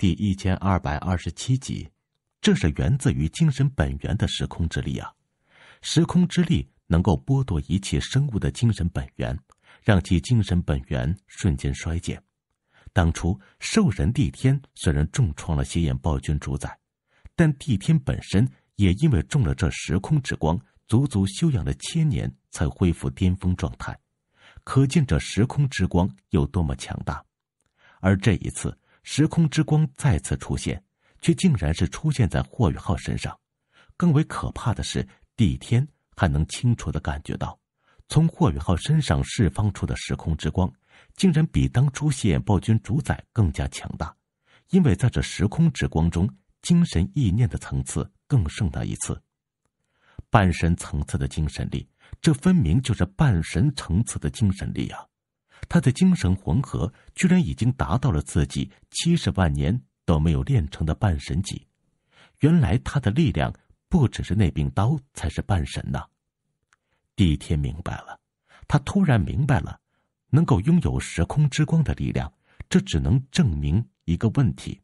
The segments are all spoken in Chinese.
第一千二百二十七集，这是源自于精神本源的时空之力啊！时空之力能够剥夺一切生物的精神本源，让其精神本源瞬间衰减。当初兽神帝天虽然重创了邪眼暴君主宰，但帝天本身也因为中了这时空之光，足足修养了千年才恢复巅峰状态，可见这时空之光有多么强大。而这一次。时空之光再次出现，却竟然是出现在霍宇浩身上。更为可怕的是，帝天还能清楚的感觉到，从霍宇浩身上释放出的时空之光，竟然比当初谢眼暴君主宰更加强大。因为在这时空之光中，精神意念的层次更胜那一次。半神层次的精神力，这分明就是半神层次的精神力啊！他的精神魂合居然已经达到了自己七十万年都没有练成的半神级。原来他的力量不只是那柄刀才是半神呐！帝天明白了，他突然明白了，能够拥有时空之光的力量，这只能证明一个问题：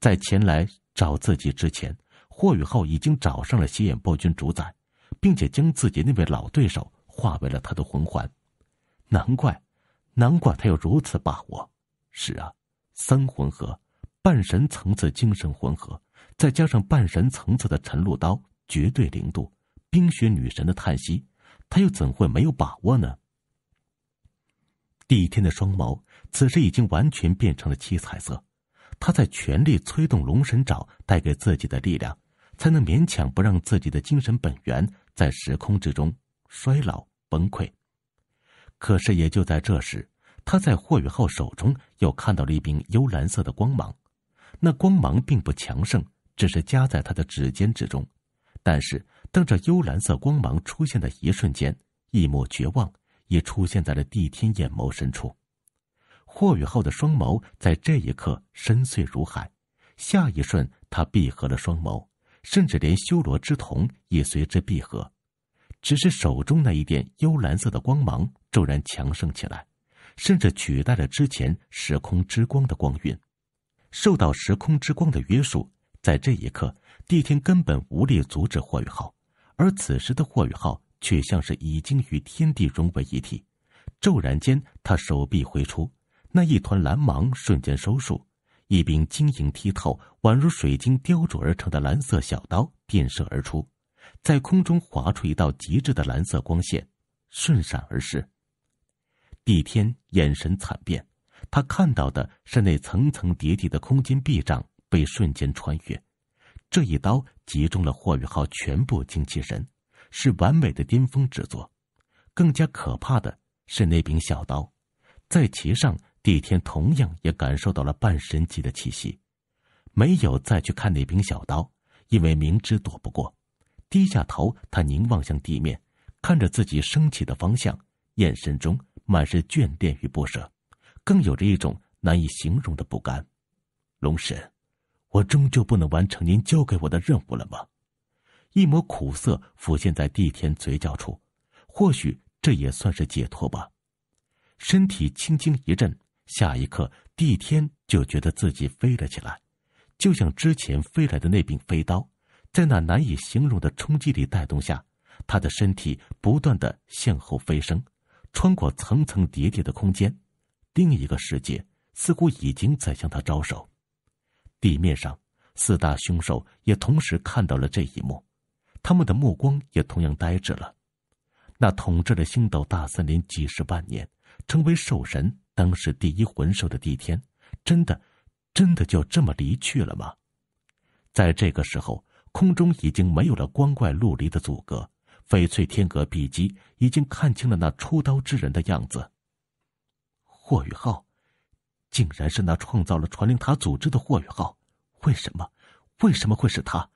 在前来找自己之前，霍雨浩已经找上了邪眼暴君主宰，并且将自己那位老对手化为了他的魂环。难怪。难怪他有如此把握。是啊，三魂合，半神层次精神魂合，再加上半神层次的陈露刀，绝对零度，冰雪女神的叹息，他又怎会没有把握呢？帝天的双眸此时已经完全变成了七彩色，他在全力催动龙神爪带给自己的力量，才能勉强不让自己的精神本源在时空之中衰老崩溃。可是，也就在这时，他在霍雨浩手中又看到了一柄幽蓝色的光芒。那光芒并不强盛，只是夹在他的指尖之中。但是，当这幽蓝色光芒出现的一瞬间，一抹绝望也出现在了帝天眼眸深处。霍雨浩的双眸在这一刻深邃如海，下一瞬，他闭合了双眸，甚至连修罗之瞳也随之闭合。只是手中那一点幽蓝色的光芒骤然强盛起来，甚至取代了之前时空之光的光晕。受到时空之光的约束，在这一刻，帝天根本无力阻止霍雨浩。而此时的霍雨浩却像是已经与天地融为一体。骤然间，他手臂挥出，那一团蓝芒瞬间收束，一柄晶莹剔透、宛如水晶雕琢而成的蓝色小刀电射而出。在空中划出一道极致的蓝色光线，瞬闪而逝。帝天眼神惨变，他看到的是那层层叠叠的空间壁障被瞬间穿越。这一刀击中了霍宇浩全部精气神，是完美的巅峰之作。更加可怕的是那柄小刀，在其上，帝天同样也感受到了半神级的气息。没有再去看那柄小刀，因为明知躲不过。低下头，他凝望向地面，看着自己升起的方向，眼神中满是眷恋与不舍，更有着一种难以形容的不甘。龙神，我终究不能完成您交给我的任务了吗？一抹苦涩浮现在地天嘴角处，或许这也算是解脱吧。身体轻轻一震，下一刻，地天就觉得自己飞了起来，就像之前飞来的那柄飞刀。在那难以形容的冲击力带动下，他的身体不断的向后飞升，穿过层层叠叠的空间，另一个世界似乎已经在向他招手。地面上，四大凶兽也同时看到了这一幕，他们的目光也同样呆滞了。那统治了星斗大森林几十万年，成为兽神、当时第一魂兽的地天，真的，真的就这么离去了吗？在这个时候。空中已经没有了光怪陆离的阻隔，翡翠天阁碧姬已经看清了那出刀之人的样子。霍雨浩，竟然是那创造了传令塔组织的霍雨浩！为什么？为什么会是他？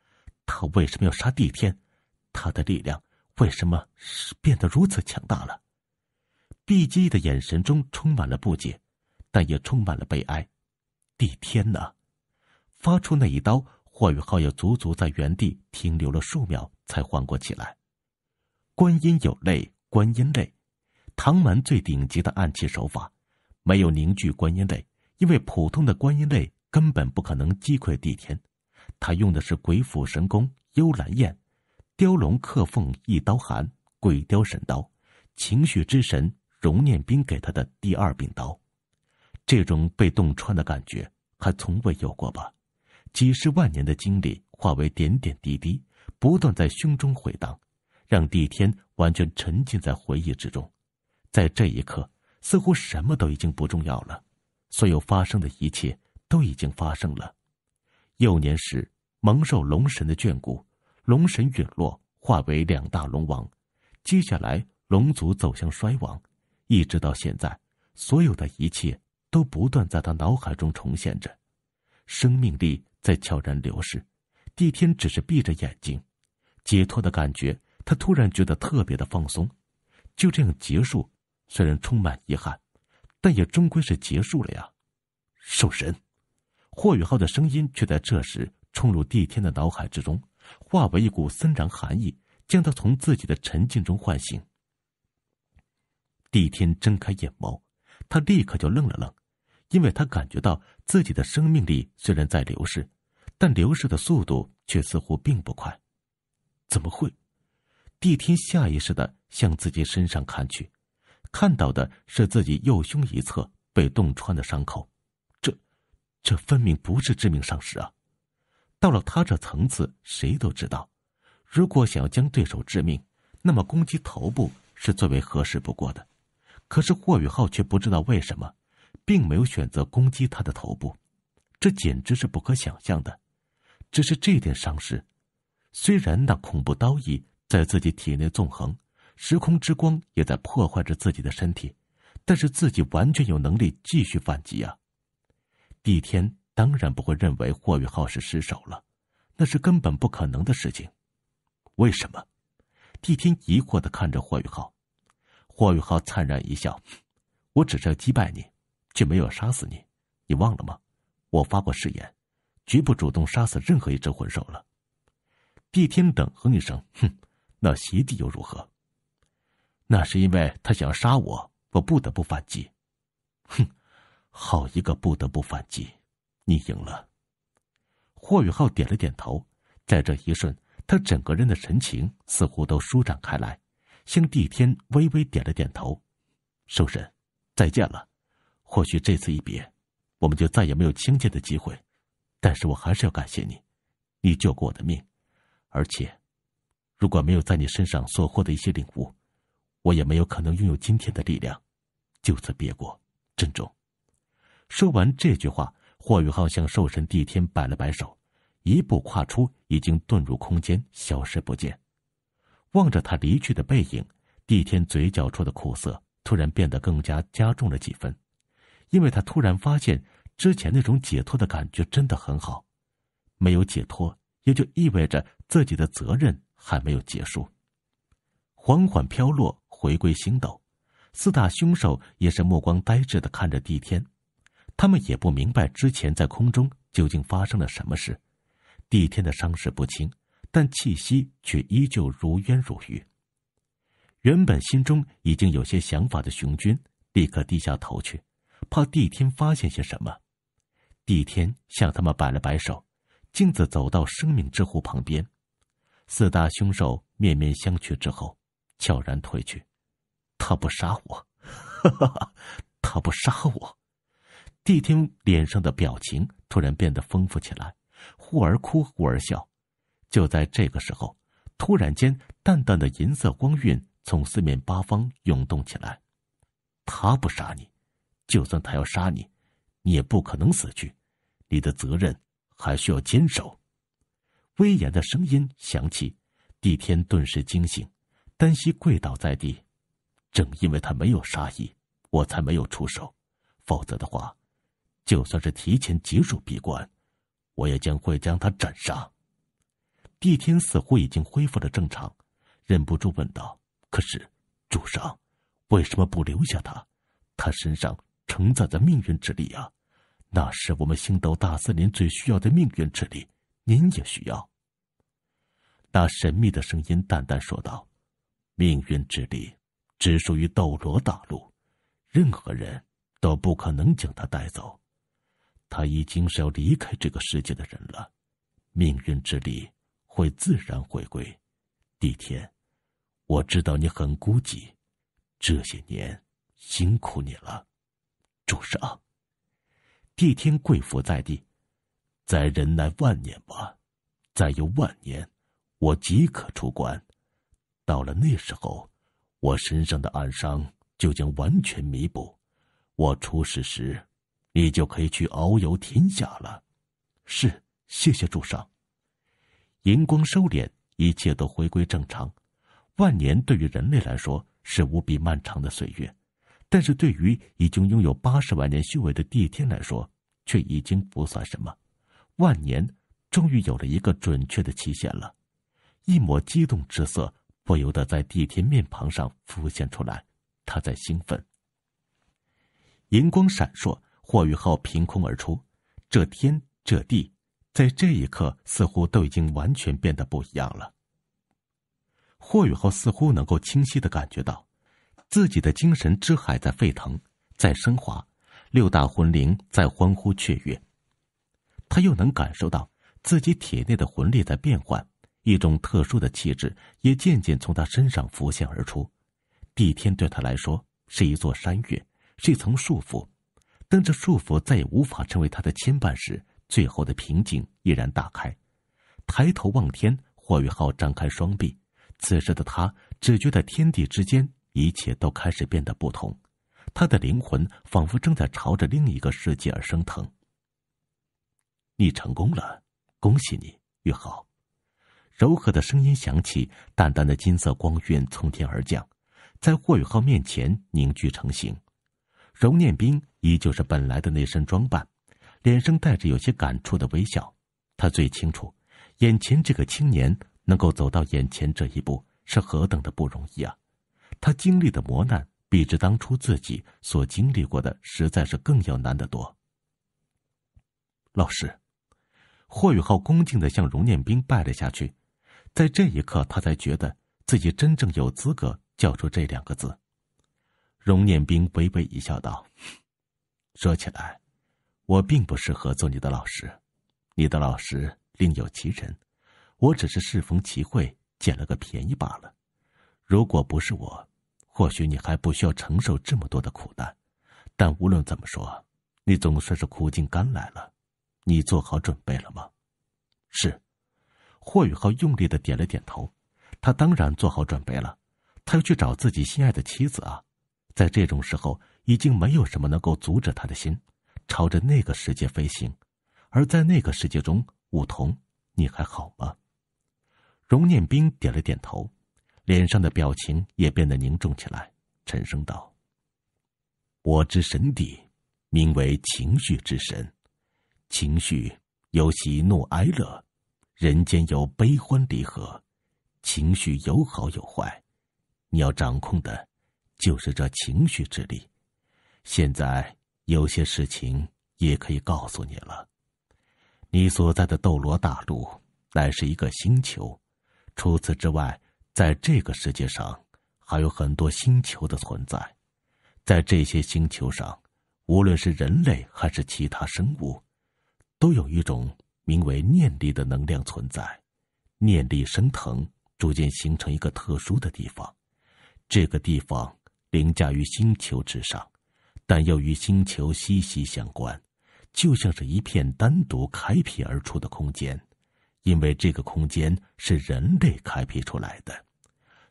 他为什么要杀帝天？他的力量为什么变得如此强大了？碧姬的眼神中充满了不解，但也充满了悲哀。帝天呢？发出那一刀。霍雨浩也足足在原地停留了数秒，才缓过气来。观音有泪，观音泪，唐门最顶级的暗器手法，没有凝聚观音泪，因为普通的观音泪根本不可能击溃地天。他用的是鬼斧神工幽兰燕，雕龙刻凤一刀寒，鬼雕神刀，情绪之神容念冰给他的第二柄刀。这种被洞穿的感觉，还从未有过吧？几十万年的经历化为点点滴滴，不断在胸中回荡，让帝天完全沉浸在回忆之中。在这一刻，似乎什么都已经不重要了，所有发生的一切都已经发生了。幼年时蒙受龙神的眷顾，龙神陨落，化为两大龙王。接下来，龙族走向衰亡，一直到现在，所有的一切都不断在他脑海中重现着，生命力。在悄然流逝，帝天只是闭着眼睛，解脱的感觉，他突然觉得特别的放松。就这样结束，虽然充满遗憾，但也终归是结束了呀。兽神，霍雨浩的声音却在这时冲入帝天的脑海之中，化为一股森然寒意，将他从自己的沉静中唤醒。帝天睁开眼眸，他立刻就愣了愣。因为他感觉到自己的生命力虽然在流逝，但流逝的速度却似乎并不快。怎么会？帝天下意识的向自己身上看去，看到的是自己右胸一侧被洞穿的伤口。这，这分明不是致命伤势啊！到了他这层次，谁都知道，如果想要将对手致命，那么攻击头部是最为合适不过的。可是霍雨浩却不知道为什么。并没有选择攻击他的头部，这简直是不可想象的。只是这点伤势，虽然那恐怖刀意在自己体内纵横，时空之光也在破坏着自己的身体，但是自己完全有能力继续反击啊！帝天当然不会认为霍宇浩是失手了，那是根本不可能的事情。为什么？帝天疑惑的看着霍宇浩，霍宇浩灿然一笑：“我只是要击败你。”却没有杀死你，你忘了吗？我发过誓言，绝不主动杀死任何一只魂兽了。帝天冷哼一声：“哼，那席地又如何？那是因为他想要杀我，我不得不反击。”“哼，好一个不得不反击！你赢了。”霍雨浩点了点头，在这一瞬，他整个人的神情似乎都舒展开来，向帝天微微点了点头：“兽神，再见了。”或许这次一别，我们就再也没有相见的机会。但是我还是要感谢你，你救过我的命，而且，如果没有在你身上所获得一些领悟，我也没有可能拥有今天的力量。就此别过，珍重。说完这句话，霍宇浩向兽神帝天摆了摆手，一步跨出，已经遁入空间，消失不见。望着他离去的背影，帝天嘴角处的苦涩突然变得更加加重了几分。因为他突然发现，之前那种解脱的感觉真的很好。没有解脱，也就意味着自己的责任还没有结束。缓缓飘落，回归星斗。四大凶兽也是目光呆滞的看着帝天，他们也不明白之前在空中究竟发生了什么事。帝天的伤势不轻，但气息却依旧如渊如玉。原本心中已经有些想法的熊军，立刻低下头去。怕帝天发现些什么，帝天向他们摆了摆手，径自走到生命之湖旁边。四大凶兽面面相觑之后，悄然退去。他不杀我，哈哈，他不杀我。帝天脸上的表情突然变得丰富起来，忽而哭，忽而笑。就在这个时候，突然间，淡淡的银色光晕从四面八方涌动起来。他不杀你。就算他要杀你，你也不可能死去。你的责任还需要坚守。威严的声音响起，帝天顿时惊醒，单膝跪倒在地。正因为他没有杀意，我才没有出手。否则的话，就算是提前结束闭关，我也将会将他斩杀。帝天似乎已经恢复了正常，忍不住问道：“可是，主上，为什么不留下他？他身上……”承载的命运之力啊，那是我们星斗大森林最需要的命运之力，您也需要。那神秘的声音淡淡说道：“命运之力，只属于斗罗大陆，任何人都不可能将它带走。他已经是要离开这个世界的人了，命运之力会自然回归。帝天，我知道你很孤寂，这些年辛苦你了。”主上，帝天跪伏在地。再忍耐万年吧，再有万年，我即可出关。到了那时候，我身上的暗伤就将完全弥补。我出世时，你就可以去遨游天下了。是，谢谢主上。银光收敛，一切都回归正常。万年对于人类来说是无比漫长的岁月。但是对于已经拥有八十万年修为的帝天来说，却已经不算什么。万年终于有了一个准确的期限了，一抹激动之色不由得在帝天面庞上浮现出来，他在兴奋。银光闪烁，霍雨浩凭空而出，这天这地，在这一刻似乎都已经完全变得不一样了。霍雨浩似乎能够清晰的感觉到。自己的精神之海在沸腾，在升华，六大魂灵在欢呼雀跃。他又能感受到自己体内的魂力在变换，一种特殊的气质也渐渐从他身上浮现而出。地天对他来说是一座山岳，是一层束缚。当这束缚再也无法成为他的牵绊时，最后的瓶颈依然打开。抬头望天，霍宇浩张开双臂。此时的他只觉得天地之间。一切都开始变得不同，他的灵魂仿佛正在朝着另一个世界而升腾。你成功了，恭喜你，玉浩。柔和的声音响起，淡淡的金色光晕从天而降，在霍宇浩面前凝聚成形。荣念冰依旧是本来的那身装扮，脸上带着有些感触的微笑。他最清楚，眼前这个青年能够走到眼前这一步，是何等的不容易啊！他经历的磨难，比之当初自己所经历过的，实在是更要难得多。老师，霍宇浩恭敬的向荣念兵拜了下去，在这一刻，他才觉得自己真正有资格叫出这两个字。荣念兵微微一笑，道：“说起来，我并不适合做你的老师，你的老师另有其人，我只是适逢其会，捡了个便宜罢了。如果不是我。”或许你还不需要承受这么多的苦难，但无论怎么说，你总算是苦尽甘来了。你做好准备了吗？是，霍雨浩用力的点了点头。他当然做好准备了，他要去找自己心爱的妻子啊！在这种时候，已经没有什么能够阻止他的心朝着那个世界飞行。而在那个世界中，武桐，你还好吗？荣念兵点了点头。脸上的表情也变得凝重起来，沉声道：“我之神邸名为情绪之神，情绪有喜怒哀乐，人间有悲欢离合，情绪有好有坏，你要掌控的，就是这情绪之力。现在有些事情也可以告诉你了，你所在的斗罗大陆乃是一个星球，除此之外。”在这个世界上，还有很多星球的存在。在这些星球上，无论是人类还是其他生物，都有一种名为念力的能量存在。念力升腾，逐渐形成一个特殊的地方。这个地方凌驾于星球之上，但又与星球息息相关，就像是一片单独开辟而出的空间。因为这个空间是人类开辟出来的。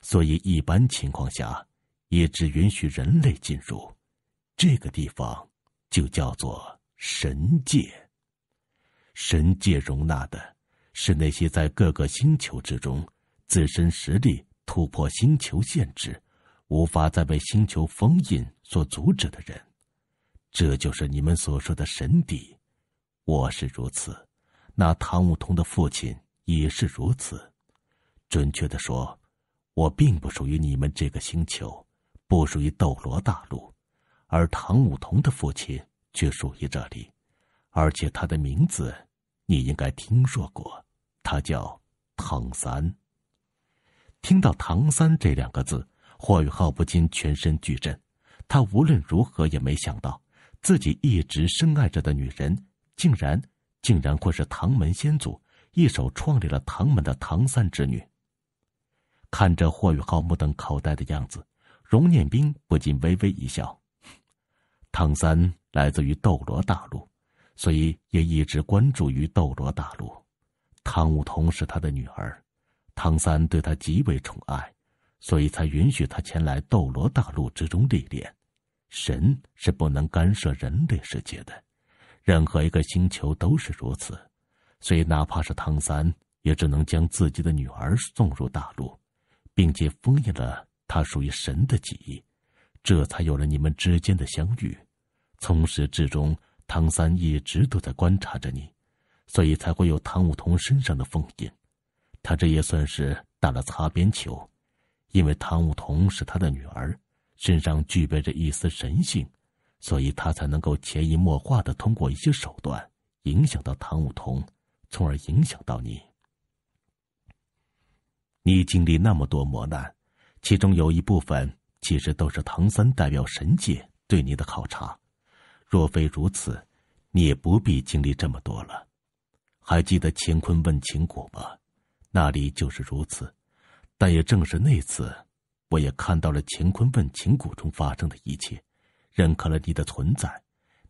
所以，一般情况下，也只允许人类进入这个地方，就叫做神界。神界容纳的是那些在各个星球之中，自身实力突破星球限制，无法再被星球封印所阻止的人。这就是你们所说的神邸。我是如此，那唐武通的父亲也是如此。准确的说。我并不属于你们这个星球，不属于斗罗大陆，而唐舞桐的父亲却属于这里，而且他的名字你应该听说过，他叫唐三。听到“唐三”这两个字，霍雨浩不禁全身剧震，他无论如何也没想到，自己一直深爱着的女人，竟然竟然会是唐门先祖一手创立了唐门的唐三之女。看着霍雨浩目瞪口呆的样子，荣念兵不禁微微一笑。唐三来自于斗罗大陆，所以也一直关注于斗罗大陆。唐舞桐是他的女儿，唐三对他极为宠爱，所以才允许他前来斗罗大陆之中历练。神是不能干涉人类世界的，任何一个星球都是如此，所以哪怕是唐三，也只能将自己的女儿送入大陆。并且封印了他属于神的记忆，这才有了你们之间的相遇。从始至终，唐三一直都在观察着你，所以才会有唐舞桐身上的封印。他这也算是打了擦边球，因为唐舞桐是他的女儿，身上具备着一丝神性，所以他才能够潜移默化的通过一些手段影响到唐舞桐，从而影响到你。你经历那么多磨难，其中有一部分其实都是唐三代表神界对你的考察。若非如此，你也不必经历这么多了。还记得乾坤问情谷吗？那里就是如此。但也正是那次，我也看到了乾坤问情谷中发生的一切，认可了你的存在。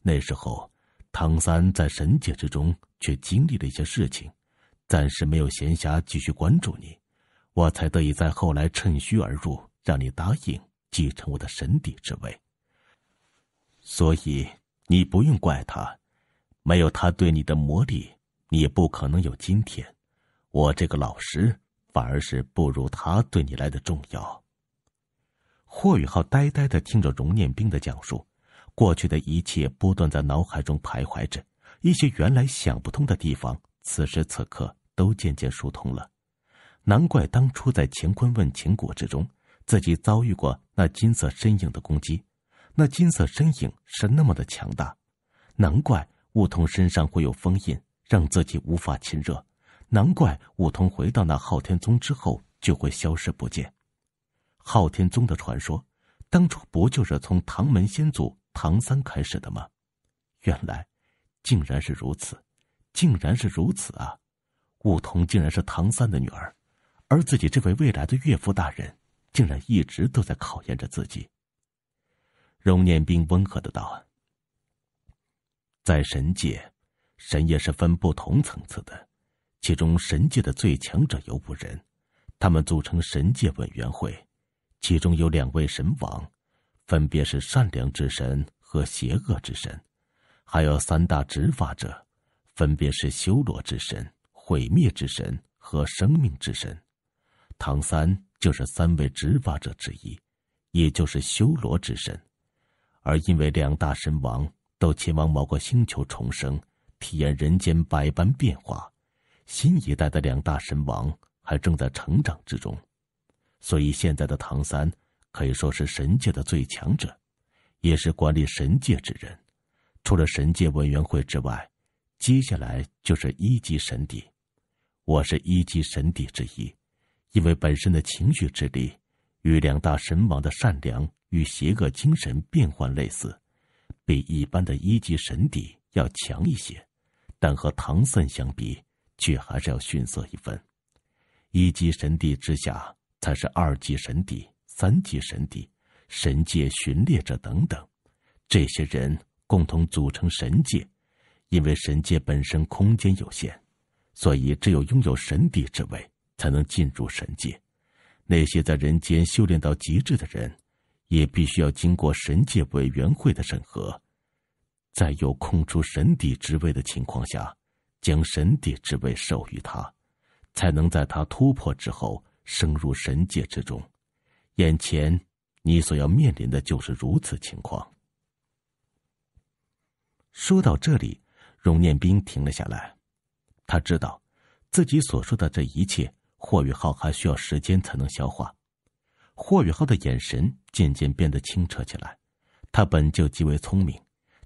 那时候，唐三在神界之中却经历了一些事情，暂时没有闲暇继续关注你。我才得以在后来趁虚而入，让你答应继承我的神帝之位。所以你不用怪他，没有他对你的魔力，你也不可能有今天。我这个老师反而是不如他对你来的重要。霍宇浩呆呆的听着荣念兵的讲述，过去的一切不断在脑海中徘徊着，一些原来想不通的地方，此时此刻都渐渐疏通了。难怪当初在乾坤问情谷之中，自己遭遇过那金色身影的攻击，那金色身影是那么的强大。难怪悟通身上会有封印，让自己无法亲热。难怪悟通回到那昊天宗之后就会消失不见。昊天宗的传说，当初不就是从唐门先祖唐三开始的吗？原来，竟然是如此，竟然是如此啊！悟通竟然是唐三的女儿。而自己这位未来的岳父大人，竟然一直都在考验着自己。荣念兵温和的道：“在神界，神也是分不同层次的，其中神界的最强者有五人，他们组成神界委员会，其中有两位神王，分别是善良之神和邪恶之神，还有三大执法者，分别是修罗之神、毁灭之神和生命之神。”唐三就是三位执法者之一，也就是修罗之神。而因为两大神王都前往某个星球重生，体验人间百般变化，新一代的两大神王还正在成长之中，所以现在的唐三可以说是神界的最强者，也是管理神界之人。除了神界委员会之外，接下来就是一级神帝。我是一级神帝之一。因为本身的情绪之力，与两大神王的善良与邪恶精神变换类似，比一般的一级神帝要强一些，但和唐僧相比，却还是要逊色一分。一级神帝之下，才是二级神帝、三级神帝、神界巡猎者等等，这些人共同组成神界。因为神界本身空间有限，所以只有拥有神帝之位。才能进入神界，那些在人间修炼到极致的人，也必须要经过神界委员会的审核，在有空出神帝之位的情况下，将神帝之位授予他，才能在他突破之后升入神界之中。眼前，你所要面临的就是如此情况。说到这里，荣念兵停了下来，他知道，自己所说的这一切。霍雨浩还需要时间才能消化。霍雨浩的眼神渐渐变得清澈起来。他本就极为聪明，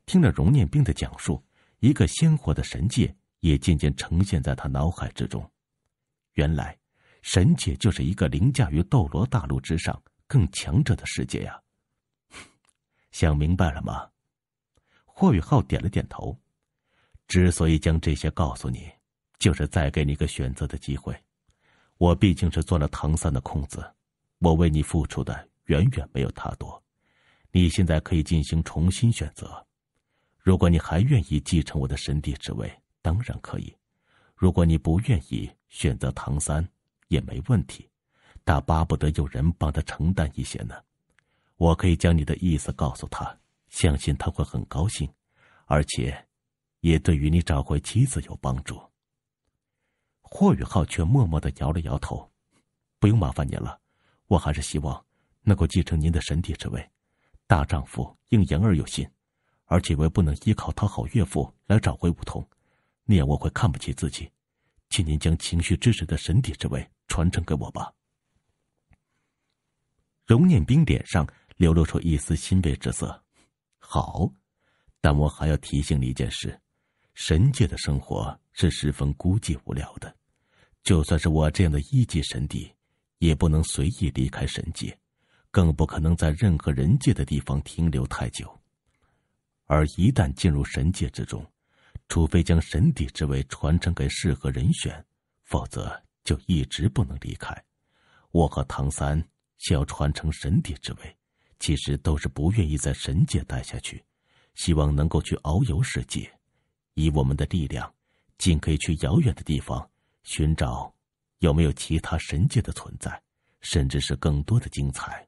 听了荣念冰的讲述，一个鲜活的神界也渐渐呈现在他脑海之中。原来，神界就是一个凌驾于斗罗大陆之上更强者的世界呀！想明白了吗？霍雨浩点了点头。之所以将这些告诉你，就是再给你一个选择的机会。我毕竟是钻了唐三的空子，我为你付出的远远没有他多。你现在可以进行重新选择，如果你还愿意继承我的神帝之位，当然可以；如果你不愿意选择唐三，也没问题。他巴不得有人帮他承担一些呢。我可以将你的意思告诉他，相信他会很高兴，而且，也对于你找回妻子有帮助。霍宇浩却默默的摇了摇头，“不用麻烦您了，我还是希望能够继承您的神体之位。大丈夫应言而有信，而且我也不能依靠讨好岳父来找回武桐，那样我会看不起自己。请您将情绪支持的神体之位传承给我吧。”荣念冰脸上流露出一丝欣慰之色，“好，但我还要提醒你一件事。”神界的生活是十分孤寂无聊的，就算是我这样的一级神帝，也不能随意离开神界，更不可能在任何人界的地方停留太久。而一旦进入神界之中，除非将神帝之位传承给适合人选，否则就一直不能离开。我和唐三想要传承神帝之位，其实都是不愿意在神界待下去，希望能够去遨游世界。以我们的力量，尽可以去遥远的地方寻找，有没有其他神界的存在，甚至是更多的精彩。